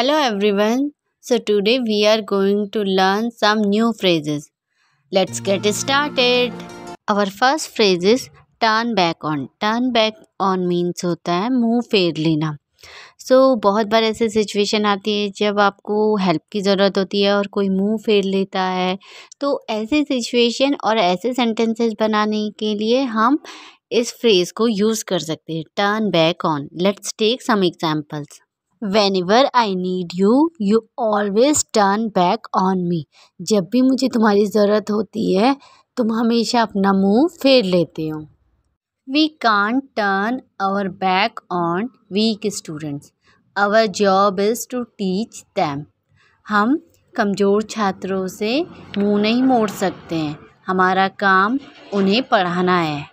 Hello everyone so today we are going to learn some new phrases let's get started our first phrases turn back on turn back on on होता है मुंह फेर लेना सो so, बहुत बार ऐसे situation आती है जब आपको हेल्प की ज़रूरत होती है और कोई मुंह फेर लेता है तो ऐसे सिचुएशन और ऐसे सेंटेंसेस बनाने के लिए हम इस फ्रेज़ को यूज़ कर सकते हैं turn back on let's take some examples whenever I need you you always turn back on me जब भी मुझे तुम्हारी ज़रूरत होती है तुम हमेशा अपना मुंह फेर लेते हो we can't turn our back on weak students our job is to teach them हम कमज़ोर छात्रों से मुंह नहीं मोड़ सकते हैं हमारा काम उन्हें पढ़ाना है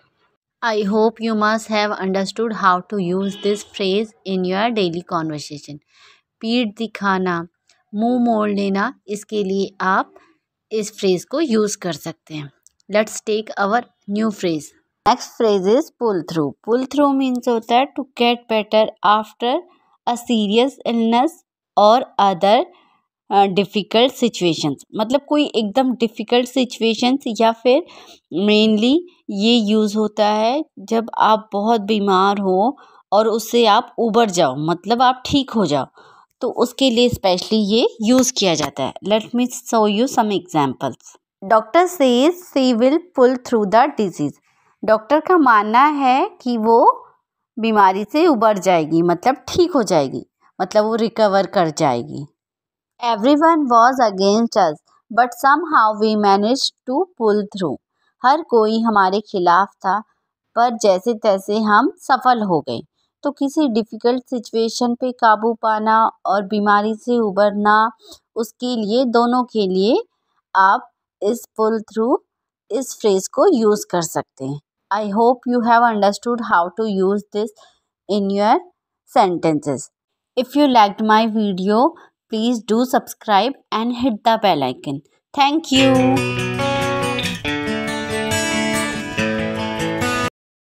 I hope you must have understood how to use this phrase in your daily conversation पीठ दिखाना मुंह मोड़ लेना इसके लिए आप इस फ्रेज़ को यूज़ कर सकते हैं let's take our new phrase next phrase is pull through pull through means होता है to get better after a serious illness or other difficult situations मतलब कोई एकदम डिफ़िकल्ट सिचुएशंस या फिर मेनली ये यूज़ होता है जब आप बहुत बीमार हो और उससे आप उबर जाओ मतलब आप ठीक हो जाओ तो उसके लिए स्पेशली ये यूज़ किया जाता है let me show you some examples doctor says she will pull through the disease doctor का मानना है कि वो बीमारी से उबर जाएगी मतलब ठीक हो जाएगी मतलब वो रिकवर कर जाएगी everyone was against us but somehow we manage to pull through हर कोई हमारे खिलाफ था पर जैसे तैसे हम सफल हो गए तो किसी डिफ़िकल्ट सिचुएशन पे काबू पाना और बीमारी से उबरना उसके लिए दोनों के लिए आप इस पुल थ्रू इस फ्रेज़ को यूज़ कर सकते हैं I hope you have understood how to use this in your sentences if you like my video Please do subscribe and hit the bell icon. Thank you.